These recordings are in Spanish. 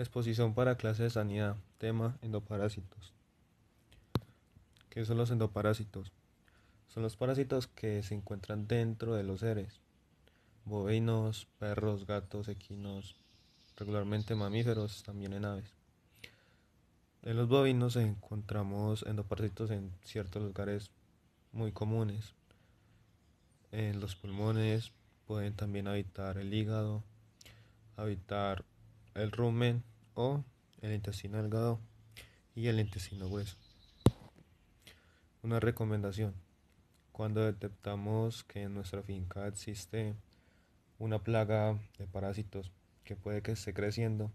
Exposición para clase de sanidad. Tema endoparásitos. ¿Qué son los endoparásitos? Son los parásitos que se encuentran dentro de los seres. Bovinos, perros, gatos, equinos, regularmente mamíferos, también en aves. En los bovinos encontramos endoparásitos en ciertos lugares muy comunes. En los pulmones pueden también habitar el hígado, habitar el rumen o el intestino delgado y el intestino hueso. Una recomendación. Cuando detectamos que en nuestra finca existe una plaga de parásitos que puede que esté creciendo,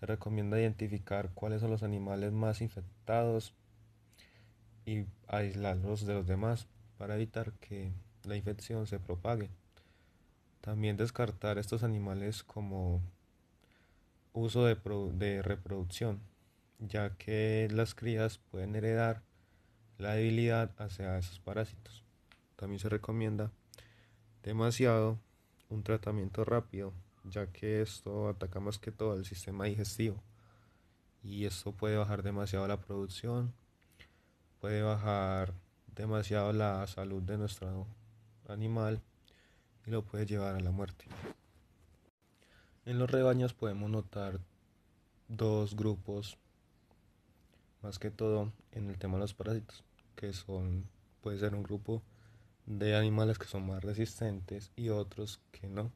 se recomienda identificar cuáles son los animales más infectados y aislarlos de los demás para evitar que la infección se propague. También descartar estos animales como uso de, reproducción, ya que las crías pueden heredar la debilidad hacia esos parásitos. También se recomienda demasiado un tratamiento rápido, ya que esto ataca más que todo el sistema digestivo y esto puede bajar demasiado la producción, puede bajar demasiado la salud de nuestro animal y lo puede llevar a la muerte. En los rebaños podemos notar dos grupos, más que todo en el tema de los parásitos, que son, puede ser un grupo de animales que son más resistentes y otros que no.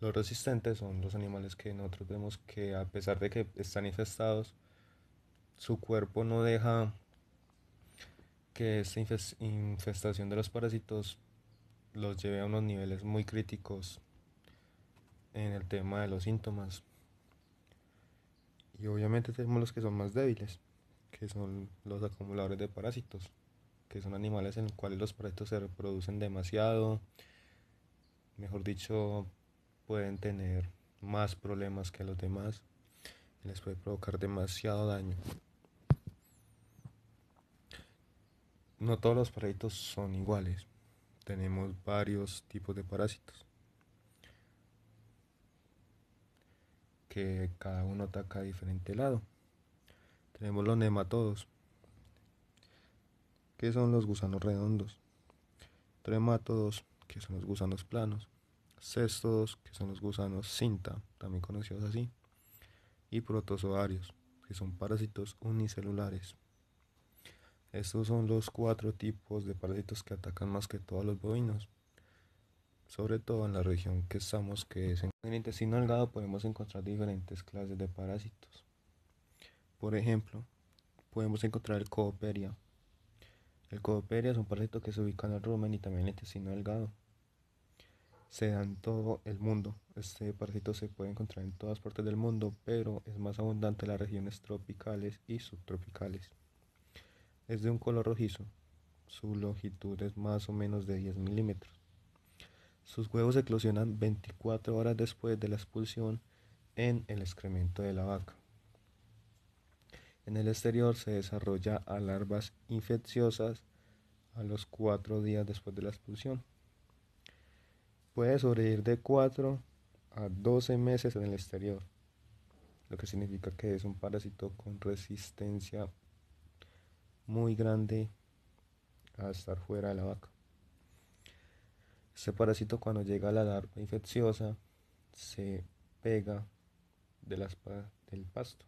Los resistentes son los animales que nosotros vemos que a pesar de que están infestados, su cuerpo no deja que esta infestación de los parásitos los lleve a unos niveles muy críticos en el tema de los síntomas. Y obviamente tenemos los que son más débiles, que son los acumuladores de parásitos, que son animales en los cuales los parásitos se reproducen demasiado, mejor dicho, pueden tener más problemas que los demás y les puede provocar demasiado daño. No todos los parásitos son iguales. Tenemos varios tipos de parásitos. que cada uno ataca a diferente lado. Tenemos los nematodos. que son los gusanos redondos? trematodos que son los gusanos planos. cestodos que son los gusanos cinta, también conocidos así. Y protozoarios, que son parásitos unicelulares. Estos son los cuatro tipos de parásitos que atacan más que todos los bovinos sobre todo en la región que estamos, que es en el intestino delgado, podemos encontrar diferentes clases de parásitos. Por ejemplo, podemos encontrar el cooperia. El cooperia es un parásito que se ubica en el rumen y también en el intestino delgado. Se da en todo el mundo. Este parásito se puede encontrar en todas partes del mundo, pero es más abundante en las regiones tropicales y subtropicales. Es de un color rojizo. Su longitud es más o menos de 10 milímetros sus huevos eclosionan 24 horas después de la expulsión en el excremento de la vaca. En el exterior se desarrolla a larvas infecciosas a los 4 días después de la expulsión. Puede sobrevivir de 4 a 12 meses en el exterior, lo que significa que es un parásito con resistencia muy grande a estar fuera de la vaca. Ese parásito cuando llega a la larva infecciosa se pega de del pasto.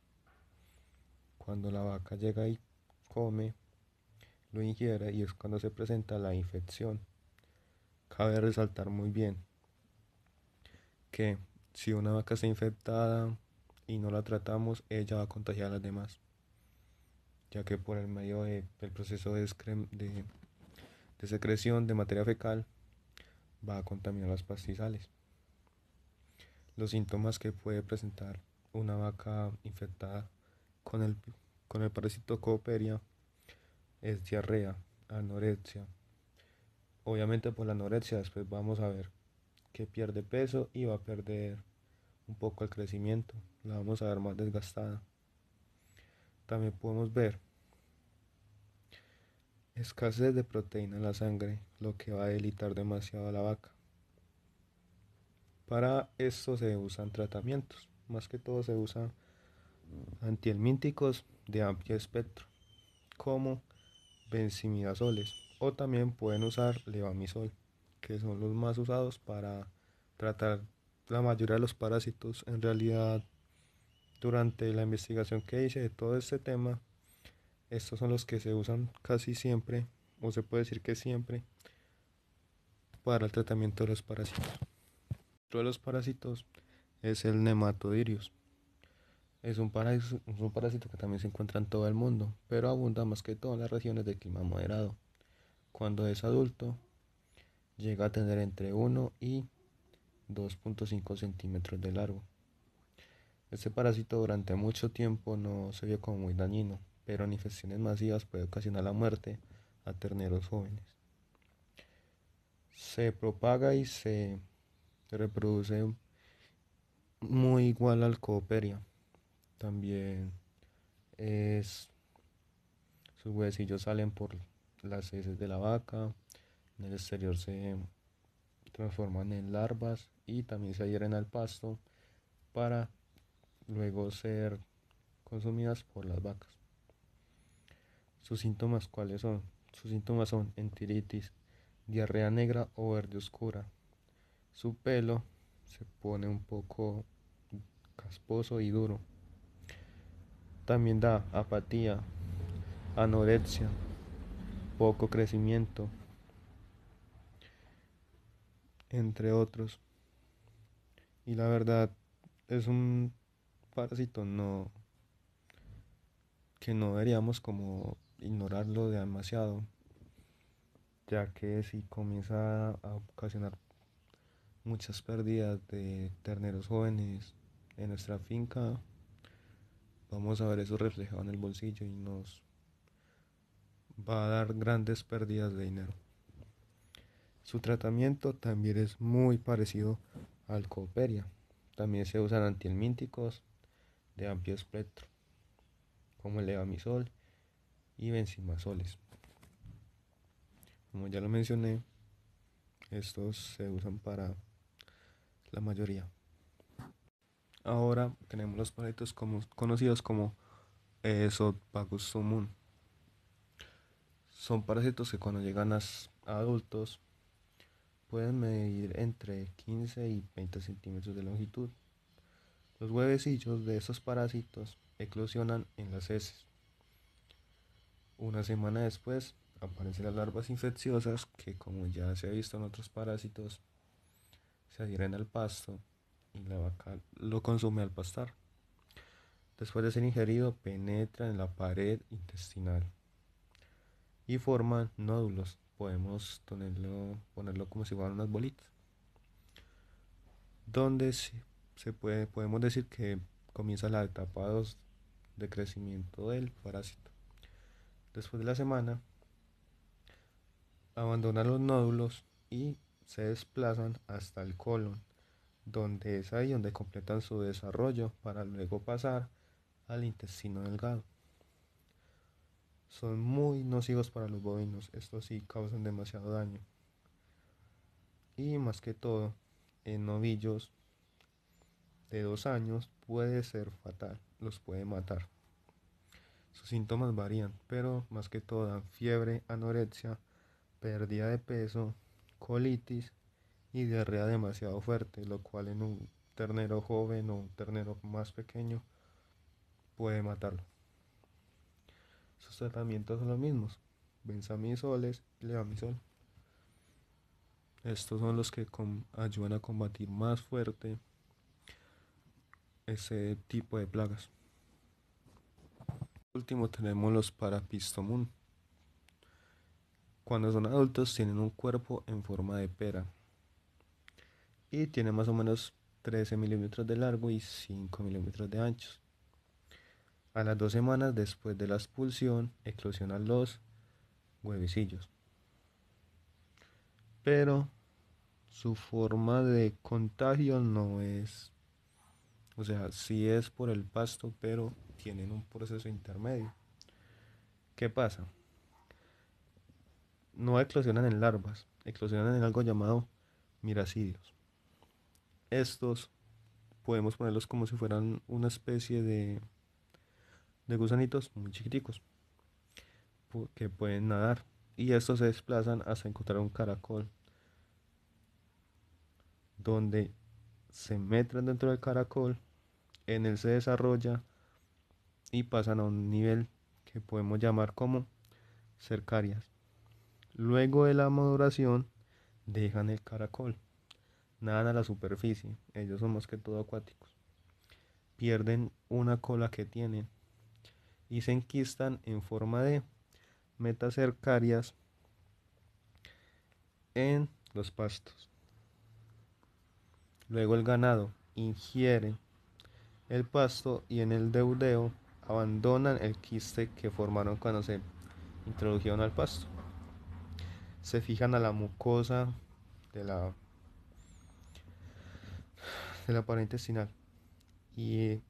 Cuando la vaca llega y come, lo ingiere y es cuando se presenta la infección. Cabe resaltar muy bien que si una vaca está infectada y no la tratamos, ella va a contagiar a las demás, ya que por el medio del proceso de, de secreción de materia fecal, va a contaminar las pastizales. Los síntomas que puede presentar una vaca infectada con el, con el parásito Cooperia es diarrea, anorexia. Obviamente por pues, la anorexia después vamos a ver que pierde peso y va a perder un poco el crecimiento. La vamos a ver más desgastada. También podemos ver Escasez de proteína en la sangre, lo que va a debilitar demasiado a la vaca. Para esto se usan tratamientos, más que todo se usan antihelmínticos de amplio espectro, como benzimidazoles, o también pueden usar levamisol, que son los más usados para tratar la mayoría de los parásitos. En realidad, durante la investigación que hice de todo este tema, estos son los que se usan casi siempre, o se puede decir que siempre, para el tratamiento de los parásitos. Otro de los parásitos es el nematodirios. Es un, parásito, un parásito que también se encuentra en todo el mundo, pero abunda más que todo en las regiones de clima moderado. Cuando es adulto, llega a tener entre 1 y 2.5 centímetros de largo. Este parásito durante mucho tiempo no se vio como muy dañino, pero en infecciones masivas puede ocasionar la muerte a terneros jóvenes. Se propaga y se reproduce muy igual al cooperia. También es sus huesillos salen por las heces de la vaca, en el exterior se transforman en larvas y también se adhieren al pasto para luego ser consumidas por las vacas. ¿Sus síntomas cuáles son? Sus síntomas son entiritis, diarrea negra o verde oscura. Su pelo se pone un poco casposo y duro. También da apatía, anorexia, poco crecimiento, entre otros. Y la verdad es un parásito no que no veríamos como ignorarlo demasiado, ya que si comienza a ocasionar muchas pérdidas de terneros jóvenes en nuestra finca, vamos a ver eso reflejado en el bolsillo y nos va a dar grandes pérdidas de dinero. Su tratamiento también es muy parecido al coperia. También se usan antihelmínticos de amplio espectro, como el levamisol y benzimazoles. Como ya lo mencioné, estos se usan para la mayoría. Ahora tenemos los parásitos conocidos como Esophagus eh, sumun. Son parásitos que cuando llegan a adultos pueden medir entre 15 y 20 centímetros de longitud. Los huevecillos de estos parásitos eclosionan en las heces. Una semana después aparecen las larvas infecciosas que como ya se ha visto en otros parásitos, se adhieren al pasto y la vaca lo consume al pastar. Después de ser ingerido, penetra en la pared intestinal y forman nódulos. Podemos ponerlo, ponerlo como si fueran unas bolitas. Donde se, puede, podemos decir que comienza la etapa 2 de crecimiento del parásito después de la semana, abandonan los nódulos y se desplazan hasta el colon, donde es ahí donde completan su desarrollo para luego pasar al intestino delgado. Son muy nocivos para los bovinos, estos sí causan demasiado daño. Y más que todo, en novillos de dos años puede ser fatal, los puede matar. Sus síntomas varían, pero más que todo dan fiebre, anorexia, pérdida de peso, colitis y diarrea demasiado fuerte, lo cual en un ternero joven o un ternero más pequeño puede matarlo. Sus tratamientos son los mismos, benzamisoles y levamisol. Estos son los que ayudan a combatir más fuerte ese tipo de plagas último tenemos los parapistomun Cuando son adultos tienen un cuerpo en forma de pera y tiene más o menos 13 milímetros de largo y 5 milímetros de ancho. A las dos semanas después de la expulsión eclosionan los huevecillos. Pero su forma de contagio no es, o sea, sí es por el pasto, pero tienen un proceso intermedio. ¿Qué pasa? No eclosionan en larvas, eclosionan en algo llamado miracidios. Estos podemos ponerlos como si fueran una especie de, gusanitos muy chiquiticos que pueden nadar y estos se desplazan hasta encontrar un caracol donde se meten dentro del caracol en él se desarrolla y pasan a un nivel que podemos llamar como cercarias. Luego de la maduración dejan el caracol, nadan a la superficie, ellos son más que todo acuáticos, pierden una cola que tienen y se enquistan en forma de metacercarias en los pastos. Luego el ganado ingiere el pasto y en el deudeo abandonan el quiste que formaron cuando se introdujeron al pasto. Se fijan a la mucosa de la, de la pared intestinal y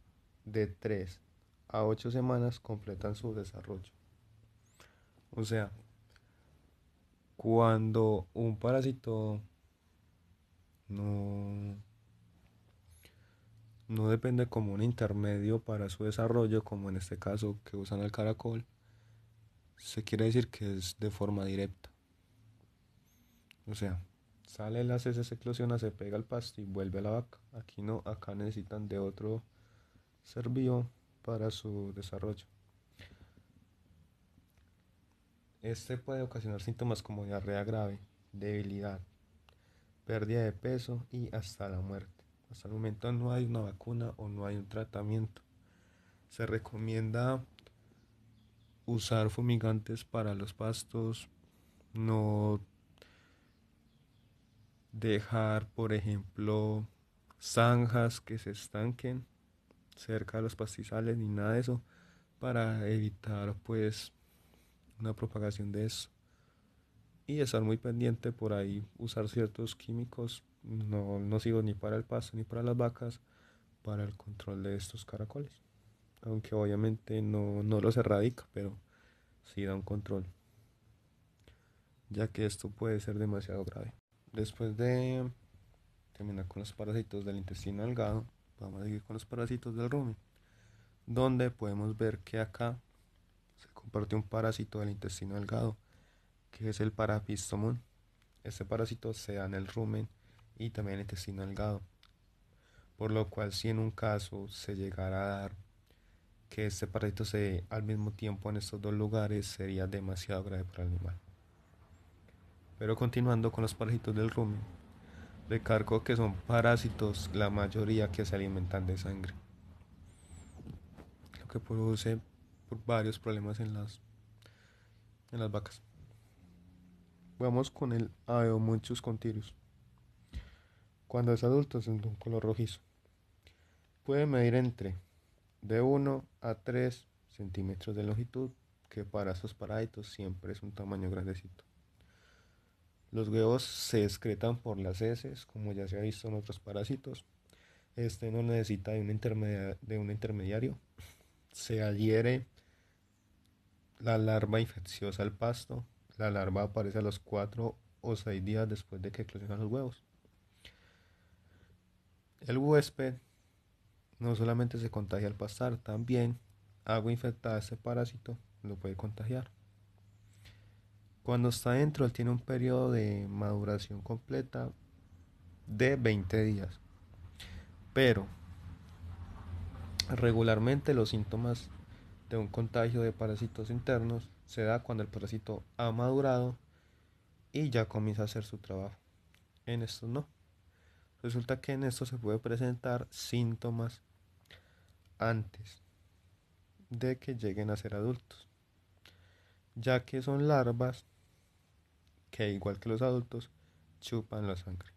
de 3 a 8 semanas completan su desarrollo. O sea, cuando un parásito no no depende como un intermedio para su desarrollo, como en este caso que usan el caracol, se quiere decir que es de forma directa. O sea, sale la heces, se eclosiona, se pega al pasto y vuelve a la vaca. Aquí no, acá necesitan de otro ser vivo para su desarrollo. Este puede ocasionar síntomas como diarrea grave, debilidad, pérdida de peso y hasta la muerte. Hasta el momento no hay una vacuna o no hay un tratamiento. Se recomienda usar fumigantes para los pastos, no dejar, por ejemplo, zanjas que se estanquen cerca de los pastizales ni nada de eso para evitar pues una propagación de eso y estar muy pendiente por ahí usar ciertos químicos no, no sigo ni para el pasto ni para las vacas para el control de estos caracoles. Aunque obviamente no, no los erradica, pero sí da un control. Ya que esto puede ser demasiado grave. Después de terminar con los parásitos del intestino delgado, vamos a seguir con los parásitos del rumen. Donde podemos ver que acá se comparte un parásito del intestino delgado, que es el parapistomón. Este parásito se da en el rumen y también este intestino delgado. Por lo cual si en un caso se llegara a dar que este parásito se dé al mismo tiempo en estos dos lugares sería demasiado grave para el animal. Pero continuando con los parásitos del rumen, recargo que son parásitos la mayoría que se alimentan de sangre, lo que produce varios problemas en las, en las vacas. Vamos con el muchos contirios cuando es adulto es de un color rojizo. Puede medir entre de 1 a 3 centímetros de longitud, que para estos parásitos siempre es un tamaño grandecito. Los huevos se excretan por las heces, como ya se ha visto en otros parásitos. Este no necesita de un, de un intermediario. Se adhiere la larva infecciosa al pasto. La larva aparece a los 4 o 6 días después de que eclosionan los huevos. El huésped no solamente se contagia al pasar, también agua infectada de ese parásito lo puede contagiar. Cuando está dentro, él tiene un periodo de maduración completa de 20 días. Pero regularmente los síntomas de un contagio de parásitos internos se da cuando el parásito ha madurado y ya comienza a hacer su trabajo. En esto no. Resulta que en esto se puede presentar síntomas antes de que lleguen a ser adultos, ya que son larvas que igual que los adultos chupan la sangre.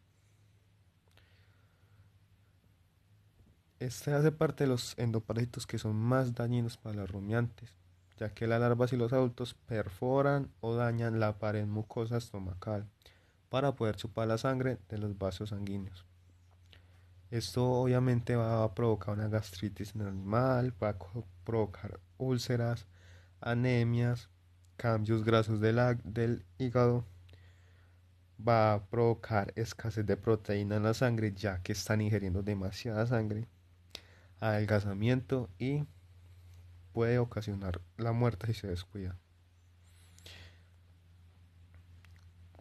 Este hace parte de los endoparásitos que son más dañinos para los rumiantes, ya que las larvas y los adultos perforan o dañan la pared mucosa estomacal para poder chupar la sangre de los vasos sanguíneos. Esto obviamente va a provocar una gastritis en el animal, va a provocar úlceras, anemias, cambios grasos del hígado, va a provocar escasez de proteína en la sangre ya que están ingiriendo demasiada sangre, adelgazamiento y puede ocasionar la muerte si se descuida.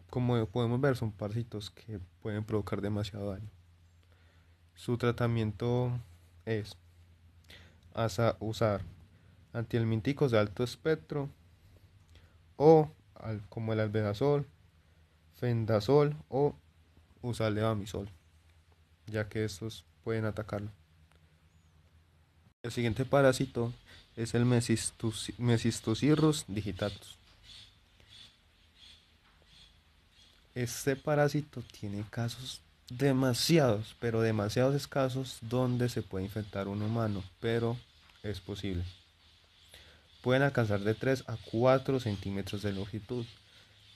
Como podemos ver son parcitos que pueden provocar demasiado daño. Su tratamiento es usar antihelmínticos de alto espectro o como el albedazol, fendazol o usar levamisol, ya que estos pueden atacarlo. El siguiente parásito es el Mesistocirrus digitatus. Este parásito tiene casos demasiados, pero demasiados escasos donde se puede infectar un humano, pero es posible. Pueden alcanzar de 3 a 4 centímetros de longitud,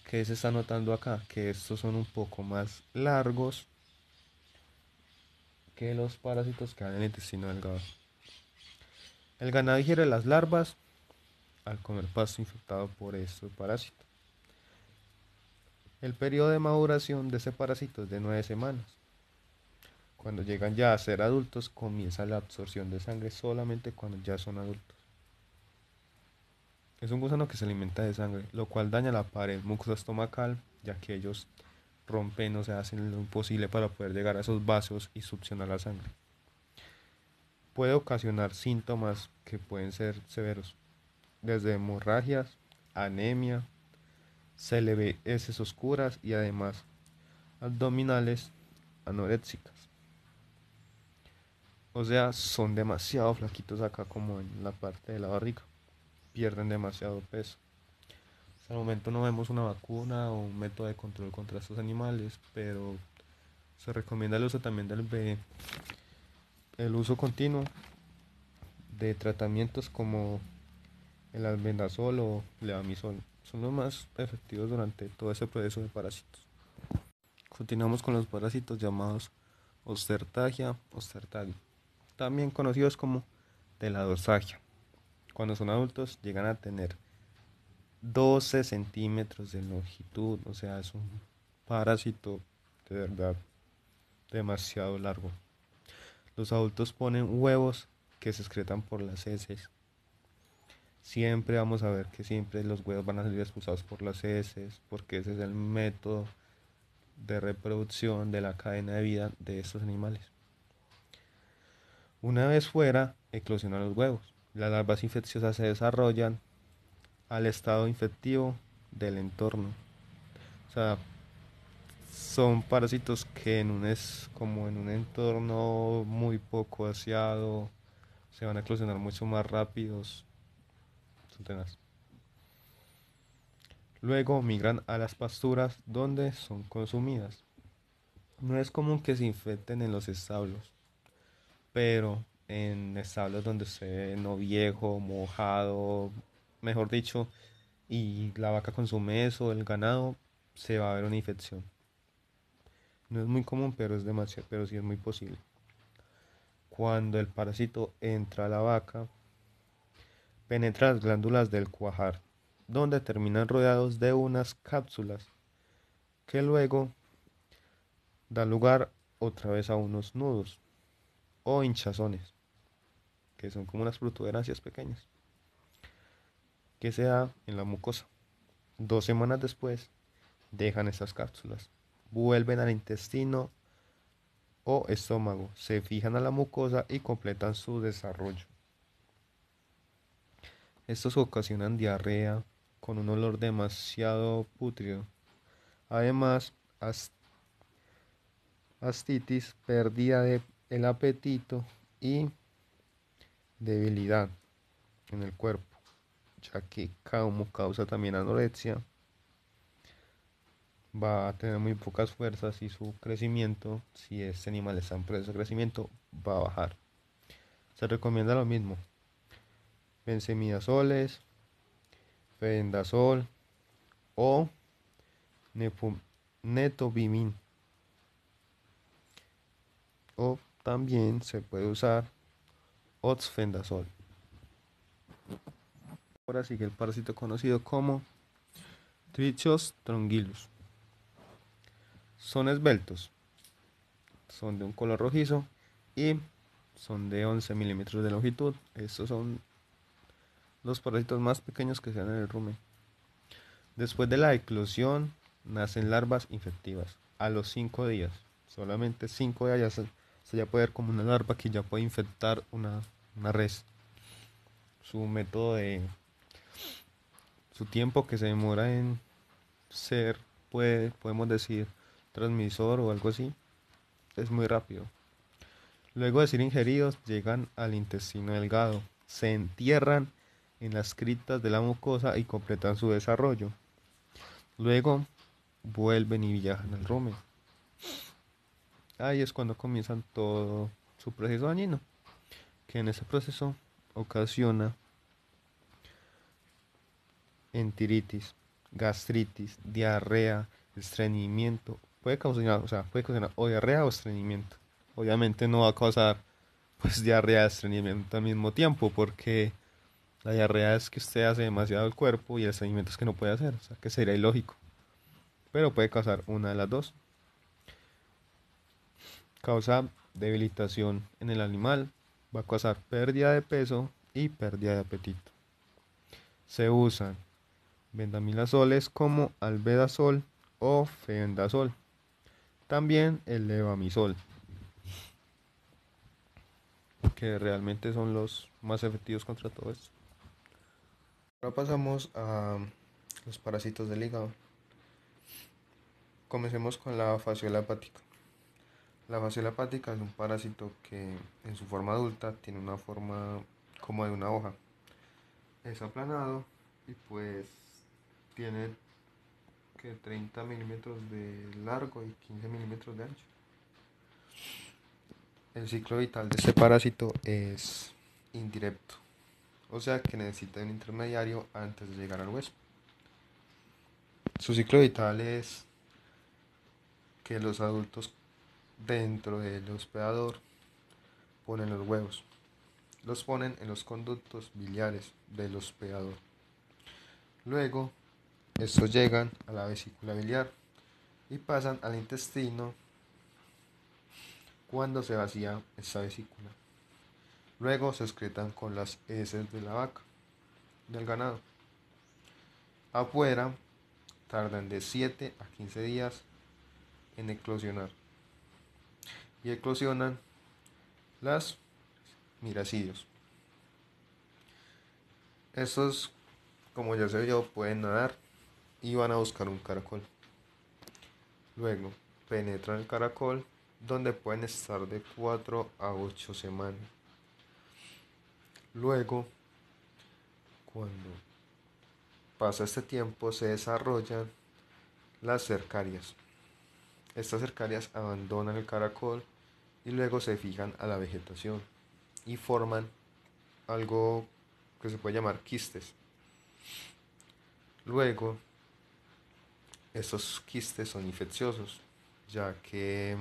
que se está notando acá, que estos son un poco más largos que los parásitos que hay en el intestino delgado. El ganado digiere las larvas al comer pasto infectado por estos parásitos. El periodo de maduración de ese parásito es de 9 semanas. Cuando llegan ya a ser adultos, comienza la absorción de sangre solamente cuando ya son adultos. Es un gusano que se alimenta de sangre, lo cual daña la pared estomacal, ya que ellos rompen o se hacen lo imposible para poder llegar a esos vasos y succionar la sangre. Puede ocasionar síntomas que pueden ser severos, desde hemorragias, anemia, se le ve heces oscuras y además abdominales anoréxicas. O sea, son demasiado flaquitos acá como en la parte de la barriga. Pierden demasiado peso. Hasta el momento no vemos una vacuna o un método de control contra estos animales, pero se recomienda el uso también del B, El uso continuo de tratamientos como el albendazol o levamisol son los más efectivos durante todo ese proceso de parásitos. Continuamos con los parásitos llamados Ostertagia ostertagia, también conocidos como teladosagia. Cuando son adultos llegan a tener 12 centímetros de longitud, o sea, es un parásito de verdad demasiado largo. Los adultos ponen huevos que se excretan por las heces siempre vamos a ver que siempre los huevos van a salir expulsados por las heces, porque ese es el método de reproducción de la cadena de vida de estos animales. Una vez fuera, eclosionan los huevos. Las larvas infecciosas se desarrollan al estado infectivo del entorno. O sea, son parásitos que en un es como en un entorno muy poco aseado se van a eclosionar mucho más rápidos Luego migran a las pasturas donde son consumidas. No es común que se infecten en los establos, pero en establos donde se no viejo, mojado, mejor dicho, y la vaca consume eso, el ganado, se va a ver una infección. No es muy común, pero es demasiado, pero sí es muy posible. Cuando el parásito entra a la vaca, las glándulas del cuajar, donde terminan rodeados de unas cápsulas que luego dan lugar otra vez a unos nudos o hinchazones, que son como unas protuberancias pequeñas, que se da en la mucosa. Dos semanas después dejan esas cápsulas, vuelven al intestino o estómago, se fijan a la mucosa y completan su desarrollo. Estos ocasionan diarrea con un olor demasiado putrido. Además, astitis, pérdida del apetito y debilidad en el cuerpo, ya que como causa también anorexia, va a tener muy pocas fuerzas y su crecimiento, si este animal está en proceso de crecimiento, va a bajar. Se recomienda lo mismo, Benzemidazoles, fendazol o netobimin. O también se puede usar oxfendazol. Ahora sigue el parásito conocido como Trichos trongylus. Son esbeltos, son de un color rojizo y son de 11 milímetros de longitud. Estos son los parásitos más pequeños que sean en el rumen. Después de la eclosión nacen larvas infectivas a los 5 días. Solamente 5 días ya se, ya puede ver como una larva que ya puede infectar una, una res. Su método de... Su tiempo que se demora en ser, puede, podemos decir, transmisor o algo así, es muy rápido. Luego de ser ingeridos, llegan al intestino delgado, se entierran en las criptas de la mucosa y completan su desarrollo. Luego vuelven y viajan al rumen. Ahí es cuando comienzan todo su proceso dañino, que en ese proceso ocasiona entiritis, gastritis, diarrea, estreñimiento. Puede causar, o sea, puede causar o diarrea o estreñimiento. Obviamente no va a causar pues diarrea y estreñimiento al mismo tiempo porque la diarrea es que usted hace demasiado el cuerpo y el estreñimiento es que no puede hacer, o sea que sería ilógico. Pero puede causar una de las dos. Causa debilitación en el animal, va a causar pérdida de peso y pérdida de apetito. Se usan vendamilazoles como albedazol o fendazol. También el levamisol, que realmente son los más efectivos contra todo esto. Ahora pasamos a los parásitos del hígado. Comencemos con la fasciola hepática. La fasciola hepática es un parásito que en su forma adulta tiene una forma como de una hoja. Es aplanado y pues tiene que 30 milímetros de largo y 15 milímetros de ancho. El ciclo vital de este parásito es indirecto o sea que necesita un intermediario antes de llegar al hueso. Su ciclo vital es que los adultos dentro del hospedador ponen los huevos. Los ponen en los conductos biliares del hospedador. Luego, estos llegan a la vesícula biliar y pasan al intestino cuando se vacía esa vesícula. Luego se excretan con las heces de la vaca, del ganado. Afuera tardan de 7 a 15 días en eclosionar. Y eclosionan las miracidios. Estos, como ya se vio, pueden nadar y van a buscar un caracol. Luego penetran el caracol donde pueden estar de 4 a 8 semanas. Luego, cuando pasa este tiempo, se desarrollan las cercarias. Estas cercarias abandonan el caracol y luego se fijan a la vegetación y forman algo que se puede llamar quistes. Luego, estos quistes son infecciosos, ya que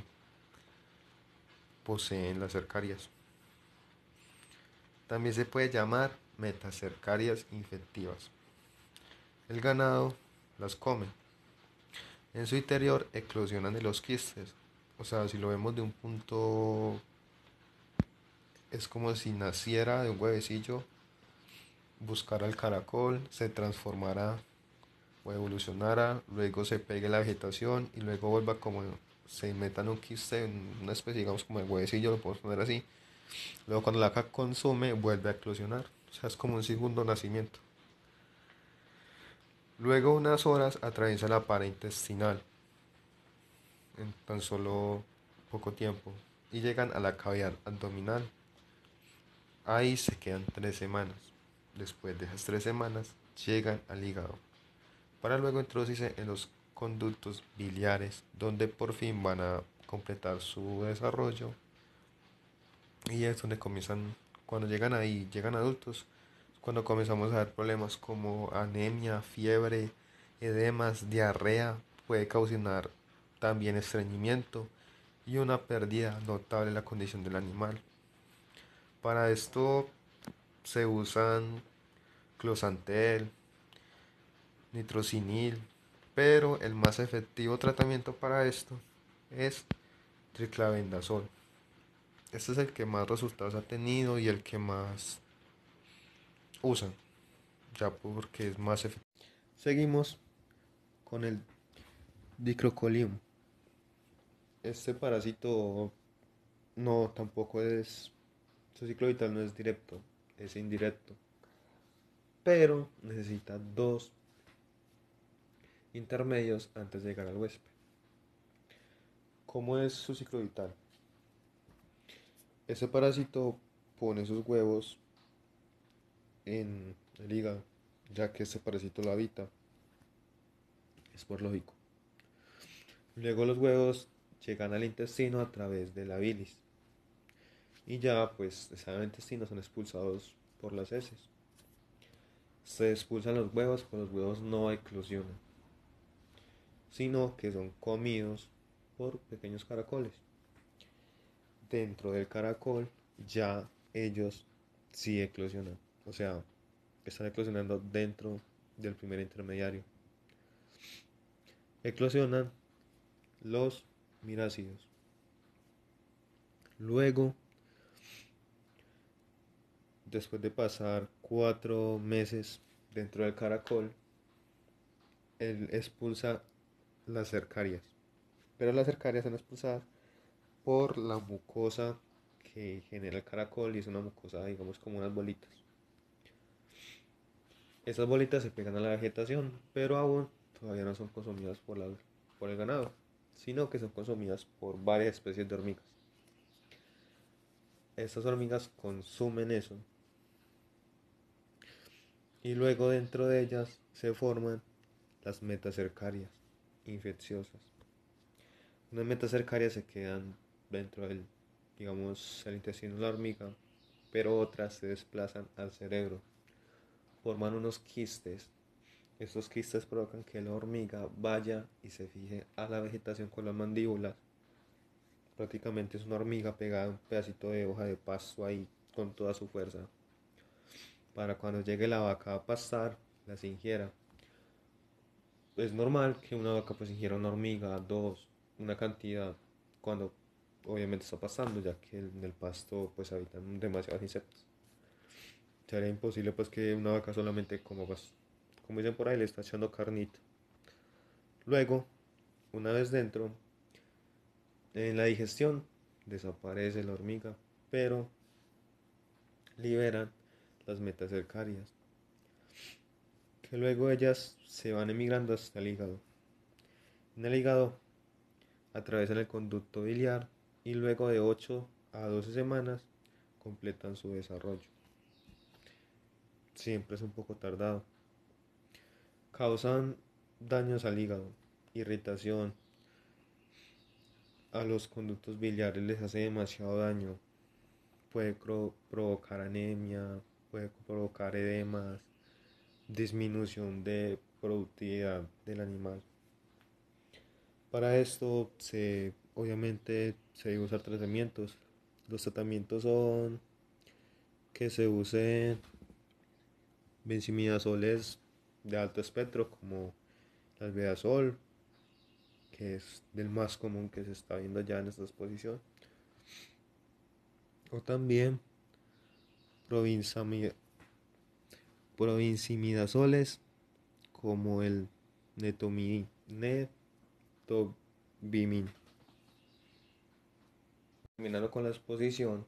poseen las cercarias. También se puede llamar metacercarias infectivas. El ganado las come. En su interior eclosionan de los quistes. O sea, si lo vemos de un punto, es como si naciera de un huevecillo, buscara el caracol, se transformara o evolucionara, luego se pegue la vegetación y luego vuelva como se meta en un quiste, en una especie, digamos, como el huevecillo, lo podemos poner así, Luego cuando la vaca consume vuelve a eclosionar. O sea, es como un segundo nacimiento. Luego unas horas atraviesa la pared intestinal en tan solo poco tiempo y llegan a la cavidad abdominal. Ahí se quedan tres semanas. Después de esas tres semanas llegan al hígado para luego introducirse en los conductos biliares donde por fin van a completar su desarrollo y es donde comienzan, cuando llegan ahí, llegan adultos, cuando comenzamos a ver problemas como anemia, fiebre, edemas, diarrea, puede causar también estreñimiento y una pérdida notable en la condición del animal. Para esto se usan clozantel, nitrocinil, pero el más efectivo tratamiento para esto es triclavendazol. Este es el que más resultados ha tenido y el que más usan. Ya porque es más efectivo. Seguimos con el dicrocolium. Este parásito no tampoco es. Su ciclo vital no es directo, es indirecto. Pero necesita dos intermedios antes de llegar al huésped. ¿Cómo es su ciclo vital? Ese parásito pone sus huevos en el hígado, ya que ese parásito lo habita. Es por lógico. Luego los huevos llegan al intestino a través de la bilis. Y ya, pues, del intestino son expulsados por las heces. Se expulsan los huevos, pero los huevos no eclosionan, sino que son comidos por pequeños caracoles dentro del caracol ya ellos sí eclosionan. O sea, están eclosionando dentro del primer intermediario. Eclosionan los mirácidos. Luego, después de pasar cuatro meses dentro del caracol, él expulsa las cercarias. Pero las cercarias son expulsadas por la mucosa que genera el caracol y es una mucosa, digamos, como unas bolitas. Estas bolitas se pegan a la vegetación, pero aún todavía no son consumidas por, la, por el ganado, sino que son consumidas por varias especies de hormigas. Estas hormigas consumen eso y luego dentro de ellas se forman las metacercarias infecciosas. Unas metacercarias se quedan dentro del, digamos, el intestino de la hormiga, pero otras se desplazan al cerebro, forman unos quistes. Estos quistes provocan que la hormiga vaya y se fije a la vegetación con las mandíbulas. Prácticamente es una hormiga pegada a un pedacito de hoja de pasto ahí con toda su fuerza. Para cuando llegue la vaca a pasar la ingiera. Es normal que una vaca pues ingiera una hormiga, dos, una cantidad. Cuando obviamente está pasando, ya que en el pasto pues habitan demasiados insectos. Sería imposible pues que una vaca solamente como pues, como dicen por ahí, le está echando carnita. Luego, una vez dentro, en la digestión desaparece la hormiga, pero liberan las metacercarias, que luego ellas se van emigrando hasta el hígado. En el hígado atravesan el conducto biliar y luego de 8 a 12 semanas completan su desarrollo. Siempre es un poco tardado. Causan daños al hígado, irritación. A los conductos biliares les hace demasiado daño. Puede provocar anemia, puede provocar edemas, disminución de productividad del animal. Para esto se obviamente se debe usar tratamientos. Los tratamientos son que se usen benzimidazoles de alto espectro como el albedazol, que es del más común que se está viendo ya en esta exposición. O también provincimidazoles como el netobimin. Terminando con la exposición,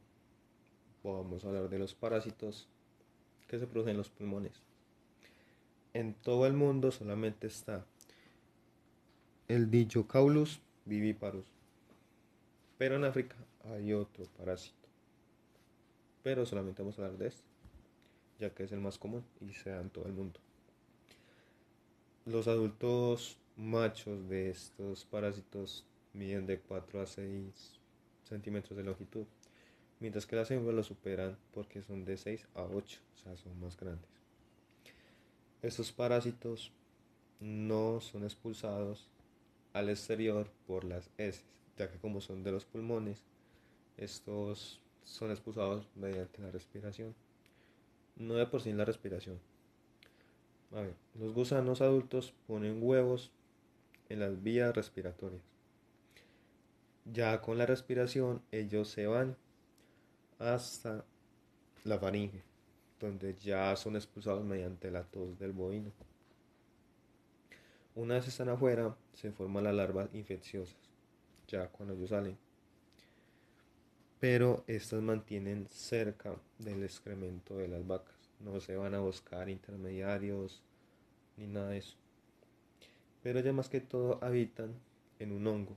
vamos a hablar de los parásitos que se producen en los pulmones. En todo el mundo solamente está el dicho caulus viviparus, pero en África hay otro parásito. Pero solamente vamos a hablar de este, ya que es el más común y se da en todo el mundo. Los adultos machos de estos parásitos miden de 4 a 6 centímetros de longitud, mientras que las hembras lo superan porque son de 6 a 8, o sea, son más grandes. Estos parásitos no son expulsados al exterior por las heces, ya que como son de los pulmones, estos son expulsados mediante la respiración. No de por sí la respiración. los gusanos adultos ponen huevos en las vías respiratorias. Ya con la respiración ellos se van hasta la faringe, donde ya son expulsados mediante la tos del bovino. Una vez están afuera, se forman las larvas infecciosas, ya cuando ellos salen. Pero estas mantienen cerca del excremento de las vacas. No se van a buscar intermediarios ni nada de eso. Pero ya más que todo habitan en un hongo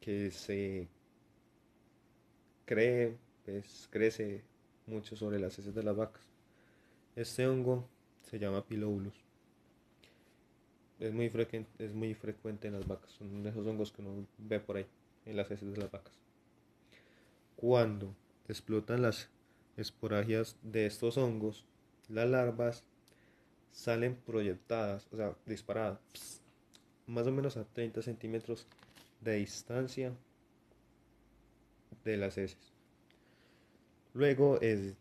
que se cree, pues, crece mucho sobre las heces de las vacas. Este hongo se llama pilobulus. Es muy, frecuente, es muy frecuente en las vacas, son esos hongos que uno ve por ahí, en las heces de las vacas. Cuando explotan las esporagias de estos hongos, las larvas salen proyectadas, o sea, disparadas, más o menos a 30 centímetros de distancia de las heces. Luego es,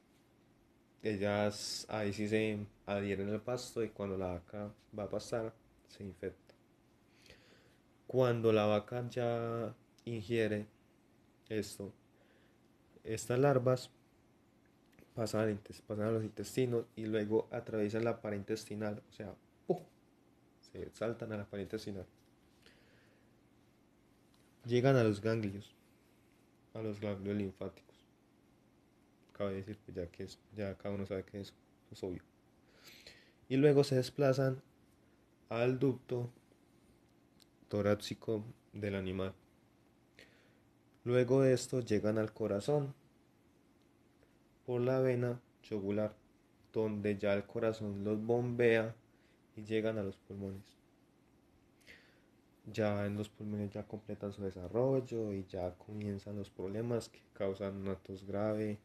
ellas ahí sí se adhieren al pasto y cuando la vaca va a pasar se infecta. Cuando la vaca ya ingiere esto, estas larvas pasan, pasan a los intestinos y luego atraviesan la pared intestinal, o sea, se saltan a la pared intestinal llegan a los ganglios, a los ganglios linfáticos. Cabe decir, pues, ya que es, ya cada uno sabe que es, es obvio. Y luego se desplazan al ducto torácico del animal. Luego de esto llegan al corazón por la vena jugular, donde ya el corazón los bombea y llegan a los pulmones ya en los pulmones ya completan su desarrollo y ya comienzan los problemas que causan una tos grave,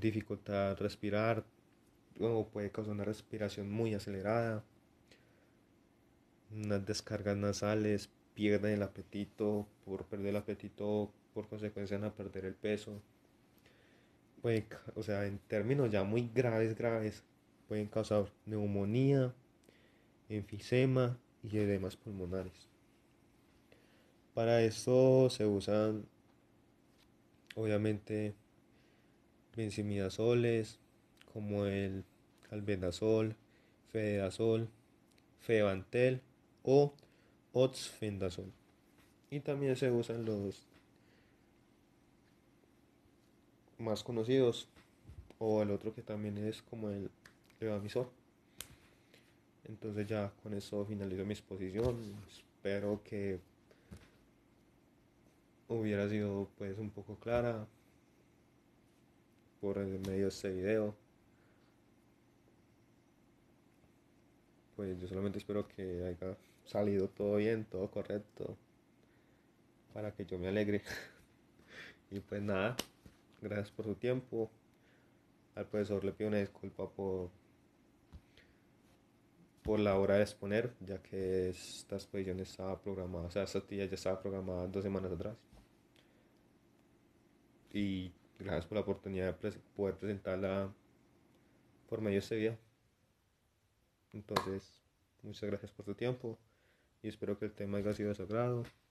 dificultad respirar o puede causar una respiración muy acelerada, unas descargas nasales, pierden el apetito, por perder el apetito por consecuencia van a perder el peso. o sea, en términos ya muy graves, graves, pueden causar neumonía, enfisema, y edemas pulmonares. Para esto se usan obviamente benzimidazoles como el albendazol, fedazol, febantel o oxfendazol. Y también se usan los más conocidos o el otro que también es como el levamisol. Entonces ya con eso finalizo mi exposición. Espero que hubiera sido pues un poco clara por el medio de este video. Pues yo solamente espero que haya salido todo bien, todo correcto, para que yo me alegre. y pues nada, gracias por su tiempo. Al profesor le pido una disculpa por por la hora de exponer, ya que esta exposición estaba programada, o sea, esta tía ya estaba programada dos semanas atrás. Y gracias por la oportunidad de poder presentarla por medio de este video. Entonces, muchas gracias por tu tiempo y espero que el tema haya sido de su agrado.